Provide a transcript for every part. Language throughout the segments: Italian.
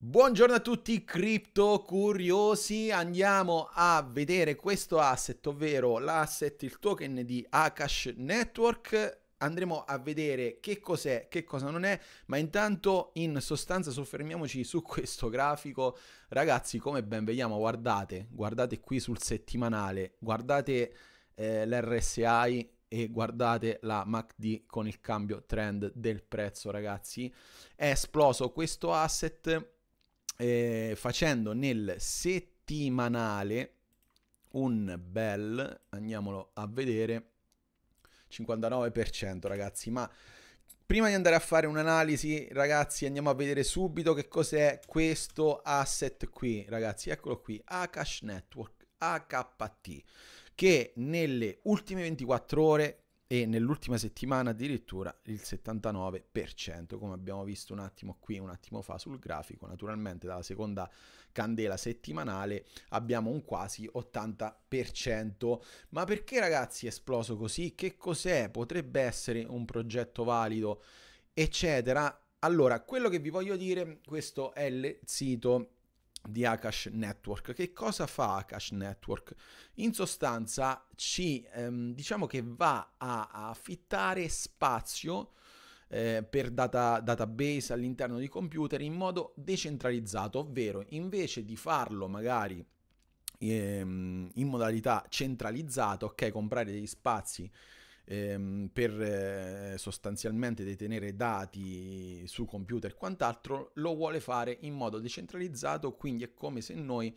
Buongiorno a tutti cripto curiosi, andiamo a vedere questo asset, ovvero l'asset, il token di Akash Network. Andremo a vedere che cos'è, che cosa non è, ma intanto in sostanza soffermiamoci su questo grafico. Ragazzi, come ben vediamo, guardate, guardate qui sul settimanale, guardate eh, l'RSI, e guardate la MACD con il cambio trend del prezzo ragazzi è esploso questo asset eh, facendo nel settimanale un bel, andiamolo a vedere, 59% ragazzi, ma prima di andare a fare un'analisi ragazzi andiamo a vedere subito che cos'è questo asset qui ragazzi, eccolo qui, Akash Network, AKT, che nelle ultime 24 ore e nell'ultima settimana addirittura il 79%, come abbiamo visto un attimo qui, un attimo fa sul grafico, naturalmente dalla seconda candela settimanale abbiamo un quasi 80%. Ma perché ragazzi è esploso così? Che cos'è? Potrebbe essere un progetto valido, eccetera. Allora, quello che vi voglio dire, questo è il sito di Akash Network. Che cosa fa Akash Network? In sostanza ci ehm, diciamo che va a, affittare spazio eh, per data, database all'interno di computer in modo decentralizzato, ovvero invece di farlo magari ehm, in modalità centralizzata, ok, comprare degli spazi ehm, per eh, sostanzialmente detenere dati su computer e quant'altro, lo vuole fare in modo decentralizzato, quindi è come se noi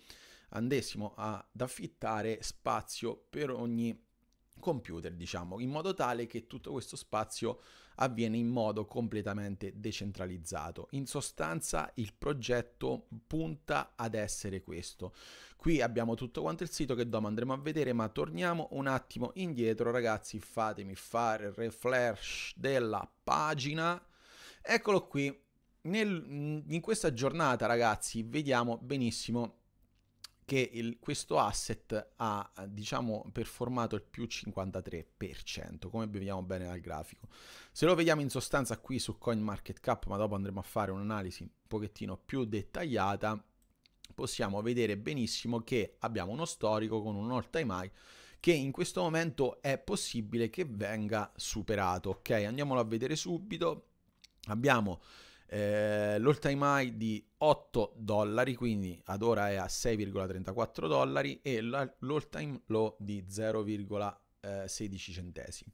andessimo ad affittare spazio per ogni computer, diciamo, in modo tale che tutto questo spazio avviene in modo completamente decentralizzato. In sostanza il progetto punta ad essere questo. Qui abbiamo tutto quanto il sito che dopo andremo a vedere, ma torniamo un attimo indietro, ragazzi, fatemi fare il refresh della pagina. Eccolo qui. Nel, in questa giornata, ragazzi, vediamo benissimo che il, questo asset ha diciamo performato il più 53% come vediamo bene dal grafico se lo vediamo in sostanza qui su CoinMarketCap ma dopo andremo a fare un'analisi un pochettino più dettagliata possiamo vedere benissimo che abbiamo uno storico con un all time high che in questo momento è possibile che venga superato ok andiamolo a vedere subito abbiamo eh, l'all time high di 8 dollari, quindi ad ora è a 6,34 dollari e l'all time low di 0,16 eh, centesimi.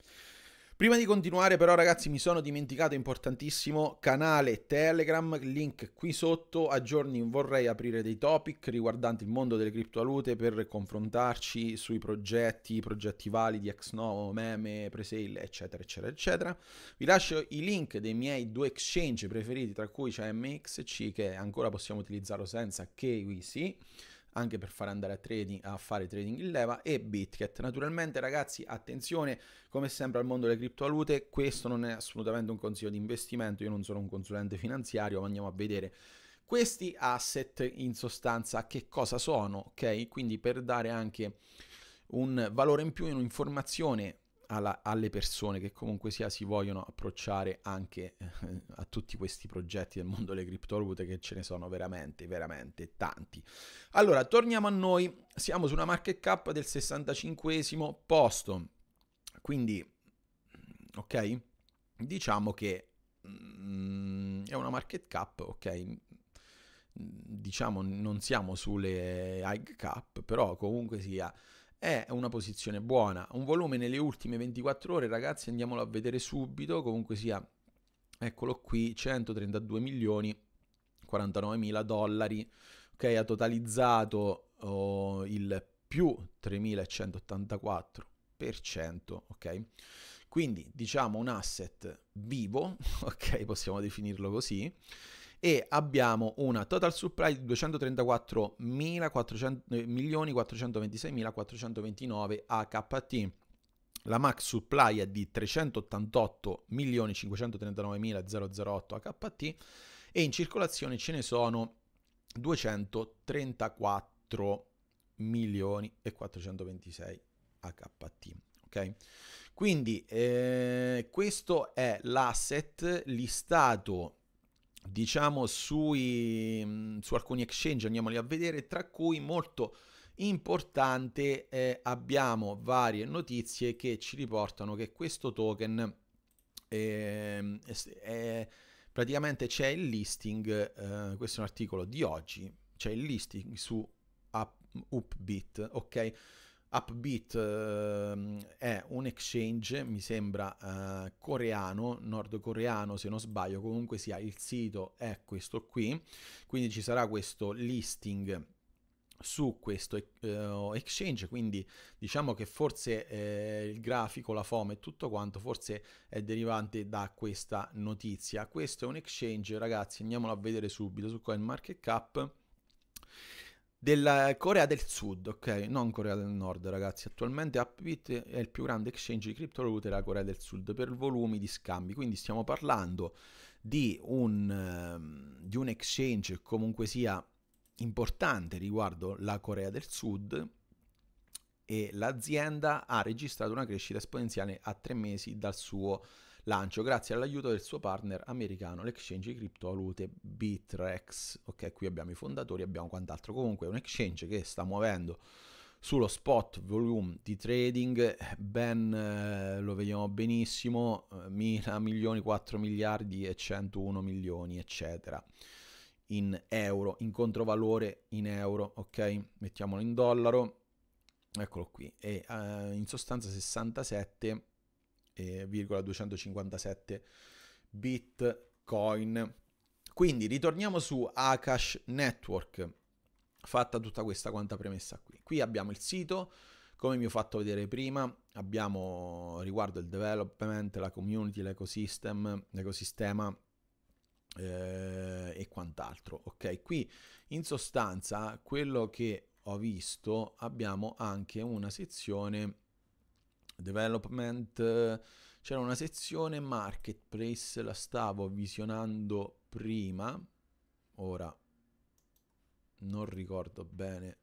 Prima di continuare però ragazzi mi sono dimenticato importantissimo canale Telegram, link qui sotto, a giorni vorrei aprire dei topic riguardanti il mondo delle criptovalute per confrontarci sui progetti, progetti validi, ex novo, meme, presale eccetera eccetera eccetera. Vi lascio i link dei miei due exchange preferiti tra cui c'è MXC che ancora possiamo utilizzarlo senza KYC anche per far andare a, trading, a fare trading in leva e Bitget. Naturalmente ragazzi attenzione come sempre al mondo delle criptovalute, questo non è assolutamente un consiglio di investimento, io non sono un consulente finanziario, ma andiamo a vedere questi asset in sostanza che cosa sono, ok? Quindi per dare anche un valore in più, un'informazione alla, alle persone che comunque sia si vogliono approcciare anche eh, a tutti questi progetti del mondo delle criptovalute che ce ne sono veramente, veramente tanti. Allora, torniamo a noi, siamo su una market cap del 65 posto, quindi, ok, diciamo che mm, è una market cap, ok, mm, diciamo non siamo sulle high cap, però comunque sia è una posizione buona, un volume nelle ultime 24 ore, ragazzi andiamolo a vedere subito, comunque sia, eccolo qui, 132 milioni, 49 mila dollari, ok, ha totalizzato oh, il più 3184 ok? Quindi diciamo un asset vivo, ok? Possiamo definirlo così, e abbiamo una total supply di 234.426.429 eh, AKT. La max supply è di 388.539.008 AKT e in circolazione ce ne sono 234 milioni AKT. Okay? Quindi eh, questo è l'asset listato diciamo sui, mm, su alcuni exchange, andiamoli a vedere, tra cui molto importante eh, abbiamo varie notizie che ci riportano che questo token eh, è, praticamente c'è il listing, eh, questo è un articolo di oggi, c'è il listing su Upbit, ok? Upbeat eh, è un exchange, mi sembra eh, coreano, nordcoreano se non sbaglio, comunque sia il sito è questo qui, quindi ci sarà questo listing su questo eh, exchange quindi diciamo che forse eh, il grafico la FOM e tutto quanto forse è derivante da questa notizia questo è un exchange ragazzi andiamolo a vedere subito su CoinMarketCap della Corea del Sud, ok? Non Corea del Nord, ragazzi. Attualmente Upbit è il più grande exchange di criptovalute della Corea del Sud per volumi di scambi. Quindi stiamo parlando di un, ehm, di un exchange comunque sia importante riguardo la Corea del Sud e l'azienda ha registrato una crescita esponenziale a tre mesi dal suo lancio grazie all'aiuto del suo partner americano, l'exchange di criptovalute Bitrex. Ok, qui abbiamo i fondatori, abbiamo quant'altro. Comunque è un exchange che sta muovendo sullo spot volume di trading ben eh, lo vediamo benissimo eh, mila milioni 4 miliardi e 101 milioni eccetera in euro in controvalore in euro ok mettiamolo in dollaro eccolo qui e eh, in sostanza 67 2,257 eh, bitcoin. Quindi ritorniamo su Akash Network, fatta tutta questa quanta premessa qui. Qui abbiamo il sito, come vi ho fatto vedere prima, abbiamo riguardo il development, la community, l'ecosystem, l'ecosistema eh, e quant'altro. Ok, qui in sostanza quello che ho visto abbiamo anche una sezione development, c'era una sezione marketplace, la stavo visionando prima, ora non ricordo bene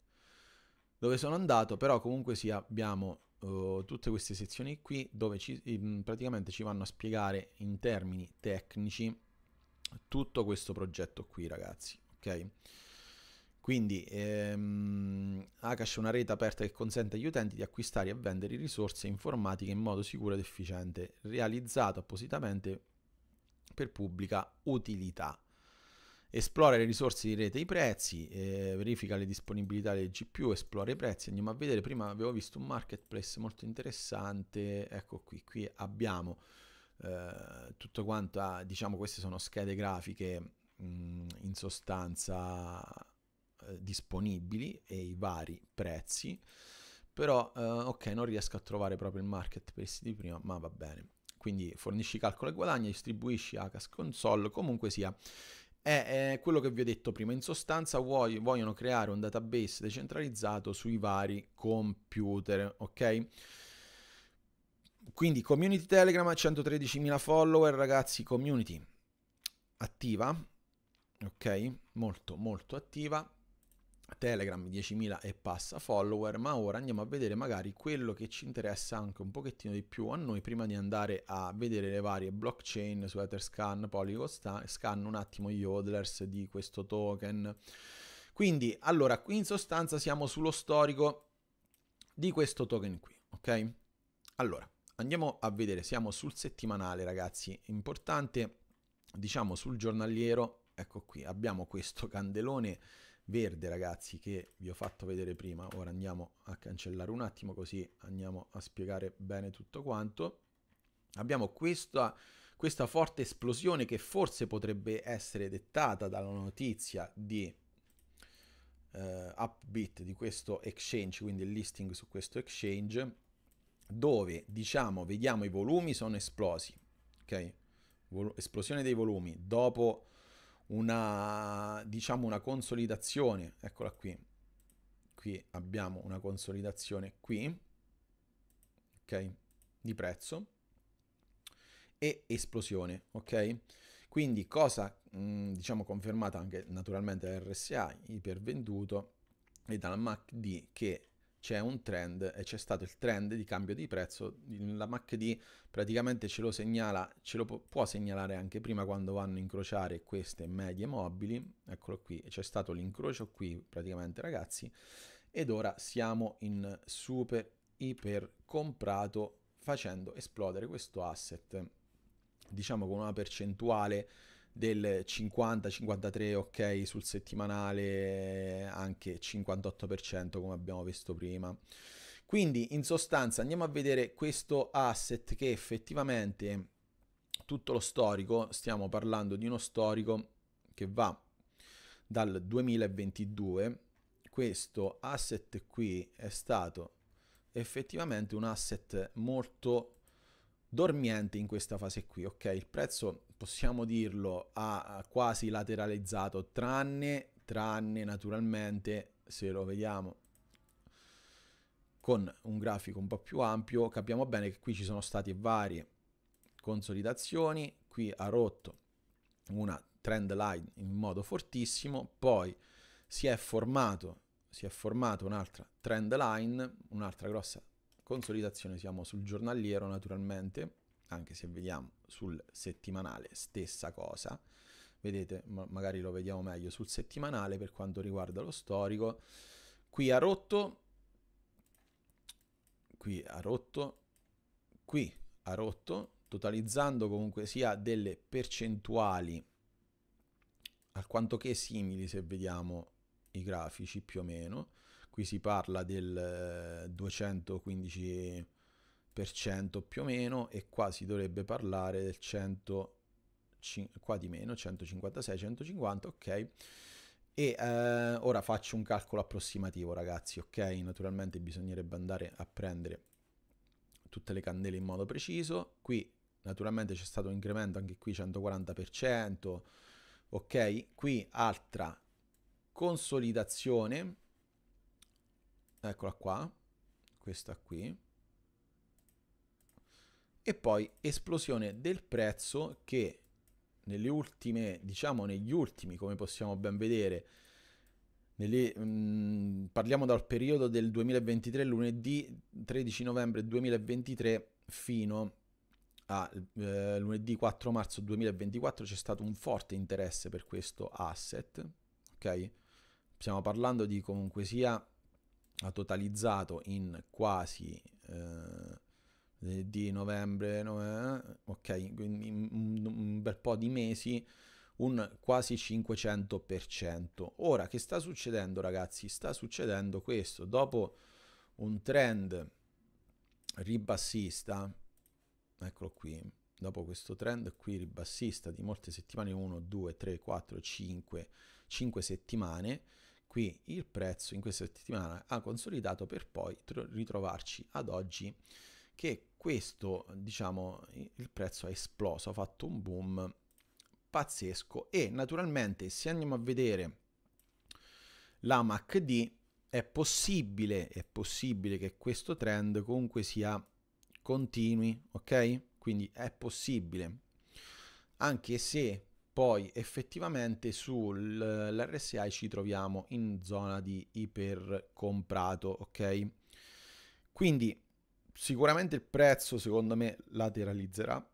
dove sono andato, però comunque sì, abbiamo uh, tutte queste sezioni qui dove ci, praticamente ci vanno a spiegare in termini tecnici tutto questo progetto qui ragazzi, ok? Quindi ehm, Akash è una rete aperta che consente agli utenti di acquistare e vendere risorse informatiche in modo sicuro ed efficiente, realizzato appositamente per pubblica utilità. Esplora le risorse di rete e i prezzi, eh, verifica le disponibilità delle GPU, esplora i prezzi. Andiamo a vedere, prima avevo visto un marketplace molto interessante, ecco qui, qui abbiamo eh, tutto quanto, a, diciamo queste sono schede grafiche mh, mm, in sostanza eh, disponibili e i vari prezzi, però eh, ok non riesco a trovare proprio il marketplace di prima, ma va bene. Quindi fornisci calcolo e guadagni, distribuisci ACAS console, comunque sia. È, è quello che vi ho detto prima, in sostanza vuoi, vogliono creare un database decentralizzato sui vari computer, ok? Quindi community Telegram 113.000 follower, ragazzi, community attiva, ok? Molto molto attiva. Telegram 10.000 e passa follower, ma ora andiamo a vedere magari quello che ci interessa anche un pochettino di più a noi prima di andare a vedere le varie blockchain su Etherscan, Polygon, Polygoscan, un attimo gli hodlers di questo token. Quindi, allora, qui in sostanza siamo sullo storico di questo token qui, ok? Allora, andiamo a vedere, siamo sul settimanale, ragazzi, importante, diciamo sul giornaliero, ecco qui, abbiamo questo candelone verde ragazzi che vi ho fatto vedere prima ora andiamo a cancellare un attimo così andiamo a spiegare bene tutto quanto abbiamo questa, questa forte esplosione che forse potrebbe essere dettata dalla notizia di eh, upbeat di questo exchange quindi il listing su questo exchange dove diciamo vediamo i volumi sono esplosi ok Vol esplosione dei volumi dopo una, diciamo, una consolidazione, eccola qui, qui abbiamo una consolidazione qui, ok, di prezzo, e esplosione, ok? Quindi cosa, mh, mm, diciamo, confermata anche naturalmente da RSA, ipervenduto, e dalla MACD che c'è un trend e c'è stato il trend di cambio di prezzo. La MACD praticamente ce lo segnala, ce lo può segnalare anche prima quando vanno a incrociare queste medie mobili. Eccolo qui, c'è stato l'incrocio qui praticamente ragazzi. Ed ora siamo in super iper comprato facendo esplodere questo asset diciamo con una percentuale del 50-53 ok sul settimanale, anche 58% come abbiamo visto prima. Quindi in sostanza andiamo a vedere questo asset che effettivamente tutto lo storico, stiamo parlando di uno storico che va dal 2022, questo asset qui è stato effettivamente un asset molto dormiente in questa fase qui, ok? Il prezzo possiamo dirlo, ha quasi lateralizzato, tranne, tranne naturalmente, se lo vediamo con un grafico un po' più ampio, capiamo bene che qui ci sono state varie consolidazioni, qui ha rotto una trend line in modo fortissimo, poi si è formato, si è formato un'altra trend line, un'altra grossa consolidazione, siamo sul giornaliero naturalmente, anche se vediamo sul settimanale stessa cosa, vedete ma magari lo vediamo meglio sul settimanale per quanto riguarda lo storico, qui ha rotto, qui ha rotto, qui ha rotto, totalizzando comunque sia delle percentuali alquanto che simili se vediamo i grafici più o meno, qui si parla del 215 eh, più o meno e qua si dovrebbe parlare del 100 qua di meno 156 150 ok e eh, ora faccio un calcolo approssimativo ragazzi ok naturalmente bisognerebbe andare a prendere tutte le candele in modo preciso qui naturalmente c'è stato un incremento anche qui 140% ok qui altra consolidazione eccola qua questa qui e poi esplosione del prezzo che nelle ultime, diciamo negli ultimi, come possiamo ben vedere, nelle, mh, mm, parliamo dal periodo del 2023, lunedì 13 novembre 2023 fino a eh, lunedì 4 marzo 2024 c'è stato un forte interesse per questo asset, ok? Stiamo parlando di comunque sia ha totalizzato in quasi eh, di novembre, novembre eh? ok, quindi un bel po' di mesi, un quasi 500%. Ora, che sta succedendo ragazzi? Sta succedendo questo, dopo un trend ribassista, eccolo qui, dopo questo trend qui ribassista di molte settimane, 1, 2, 3, 4, 5, 5 settimane, qui il prezzo in questa settimana ha consolidato per poi ritrovarci ad oggi che questo, diciamo, il prezzo è esploso, ha fatto un boom pazzesco e naturalmente se andiamo a vedere la MACD è possibile, è possibile che questo trend comunque sia continui, ok? Quindi è possibile, anche se poi effettivamente sull'RSI ci troviamo in zona di ipercomprato, ok? Quindi sicuramente il prezzo secondo me lateralizzerà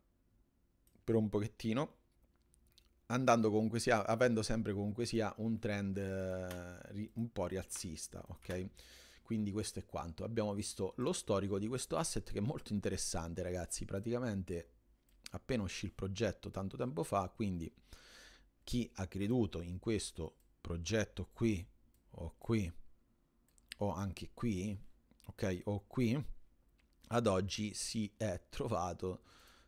per un pochettino andando comunque sia avendo sempre comunque sia un trend eh, un po' rialzista ok quindi questo è quanto abbiamo visto lo storico di questo asset che è molto interessante ragazzi praticamente appena uscì il progetto tanto tempo fa quindi chi ha creduto in questo progetto qui o qui o anche qui ok o qui ad oggi si è trovato,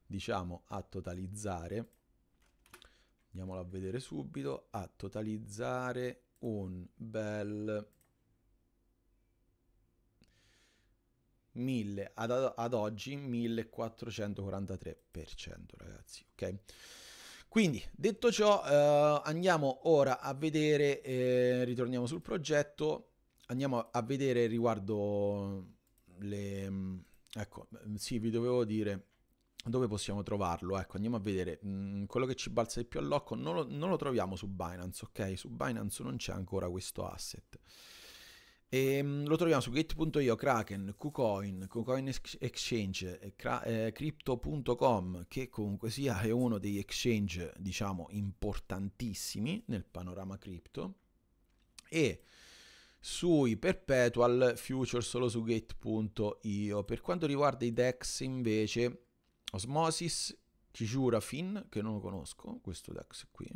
diciamo, a totalizzare, andiamolo a vedere subito, a totalizzare un bel 1000 ad, ad, oggi 1443% ragazzi ok quindi detto ciò eh, andiamo ora a vedere eh, ritorniamo sul progetto andiamo a vedere riguardo le, mm, ecco, mm, sì, vi dovevo dire dove possiamo trovarlo? Ecco, andiamo a vedere. Mm, quello che ci balza di più all'occhio non lo, non lo troviamo su Binance, ok? Su Binance non c'è ancora questo asset. E, ehm, lo troviamo su Git.io, Kraken, KuCoin, KuCoin Exchange, eh, eh, Crypto.com, che comunque sia è uno degli exchange, diciamo, importantissimi nel panorama cripto. E sui perpetual future solo su gate.io. Per quanto riguarda i DEX invece, Osmosis, Kijura Fin, che non lo conosco, questo DEX qui,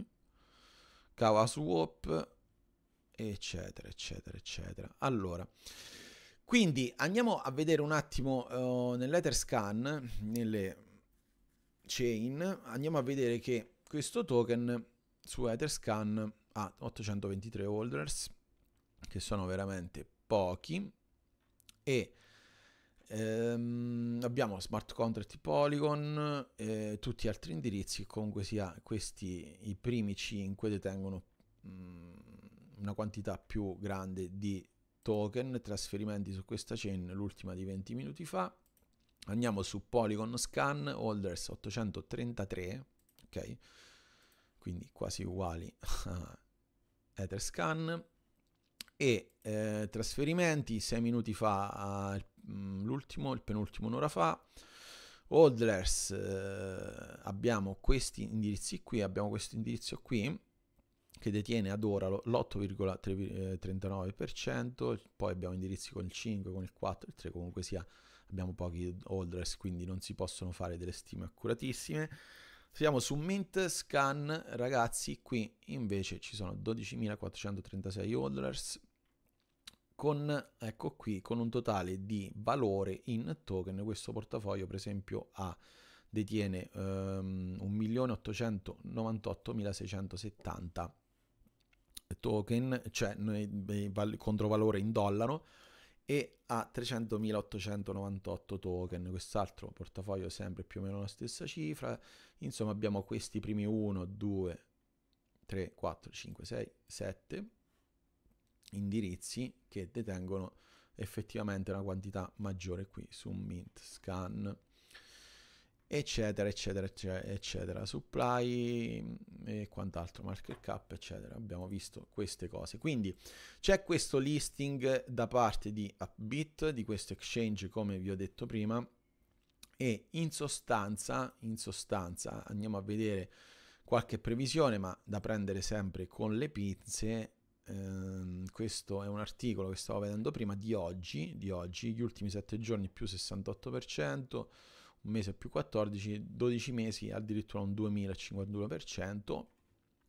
Kawaswap, eccetera, eccetera, eccetera. Allora, quindi andiamo a vedere un attimo uh, eh, nell'Etherscan, nelle chain, andiamo a vedere che questo token su Etherscan ha 823 holders, che sono veramente pochi e ehm, abbiamo smart contract Polygon e tutti gli altri indirizzi comunque sia questi i primi 5 detengono mh, mm, una quantità più grande di token trasferimenti su questa chain l'ultima di 20 minuti fa andiamo su Polygon Scan Holders 833 ok quindi quasi uguali a Etherscan e eh, trasferimenti sei minuti fa, eh, mm, l'ultimo, il penultimo un'ora fa. Holders eh, abbiamo questi indirizzi qui, abbiamo questo indirizzo qui che detiene ad ora l'8,39%, eh, poi abbiamo indirizzi con il 5, con il 4, il 3, comunque sia abbiamo pochi holders, quindi non si possono fare delle stime accuratissime. Siamo su Mint Scan, ragazzi, qui invece ci sono 12.436 holders, con, ecco qui, con un totale di valore in token. Questo portafoglio, per esempio, ha, detiene um, ehm, 1.898.670 token, cioè controvalore in dollaro, e ha 300.898 token, quest'altro portafoglio è sempre più o meno la stessa cifra, insomma abbiamo questi primi 1, 2, 3, 4, 5, 6, 7, indirizzi che detengono effettivamente una quantità maggiore qui su mint scan eccetera eccetera eccetera supply mm, e quant'altro market cap eccetera abbiamo visto queste cose quindi c'è questo listing da parte di Upbit di questo exchange come vi ho detto prima e in sostanza in sostanza andiamo a vedere qualche previsione ma da prendere sempre con le pinze ehm, questo è un articolo che stavo vedendo prima di oggi, di oggi, gli ultimi 7 giorni più 68%, un mese più 14, 12 mesi addirittura un 2051%,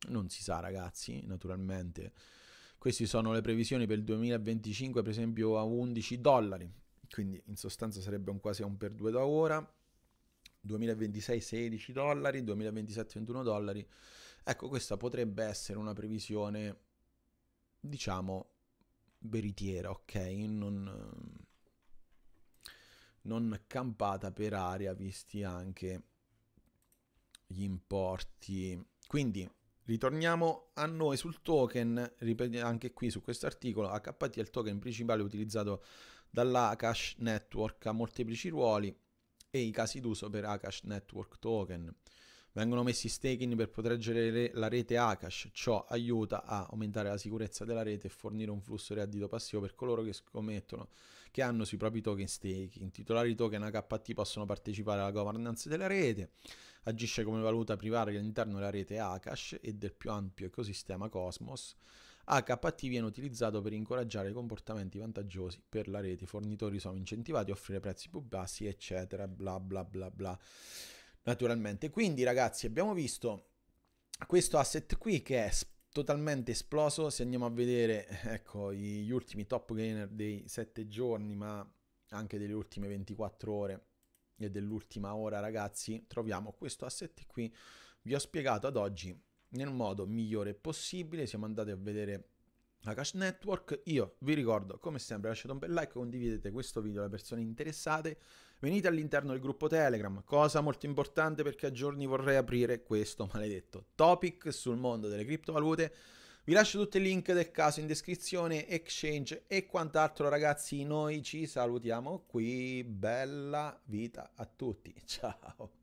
non si sa ragazzi, naturalmente. Queste sono le previsioni per il 2025, per esempio a 11 dollari, quindi in sostanza sarebbe un quasi un per due da ora. 2026 16 dollari, 2027 21 dollari. Ecco, questa potrebbe essere una previsione diciamo, veritiera, ok? Non, non campata per aria, visti anche gli importi. Quindi ritorniamo a noi sul token, anche qui su questo articolo, HT è il token principale utilizzato dall'Akash Network ha molteplici ruoli e i casi d'uso per Akash Network Token. Vengono messi staking per proteggere la rete Akash, ciò aiuta a aumentare la sicurezza della rete e fornire un flusso reddito passivo per coloro che scommettono, che hanno sui propri token staking. I titolari token AKT possono partecipare alla governance della rete, agisce come valuta privata all'interno della rete Akash e del più ampio ecosistema Cosmos. AKT viene utilizzato per incoraggiare comportamenti vantaggiosi per la rete, i fornitori sono incentivati a offrire prezzi più bassi, eccetera, bla bla bla bla naturalmente. Quindi ragazzi abbiamo visto questo asset qui che è totalmente esploso, se andiamo a vedere ecco, gli ultimi top gainer dei 7 giorni ma anche delle ultime 24 ore e dell'ultima ora ragazzi troviamo questo asset qui vi ho spiegato ad oggi nel modo migliore possibile siamo andati a vedere la Cash Network io vi ricordo come sempre lasciate un bel like condividete questo video alle persone interessate Venite all'interno del gruppo Telegram, cosa molto importante perché a giorni vorrei aprire questo maledetto topic sul mondo delle criptovalute. Vi lascio tutti i link del caso in descrizione, exchange e quant'altro ragazzi, noi ci salutiamo qui, bella vita a tutti, ciao!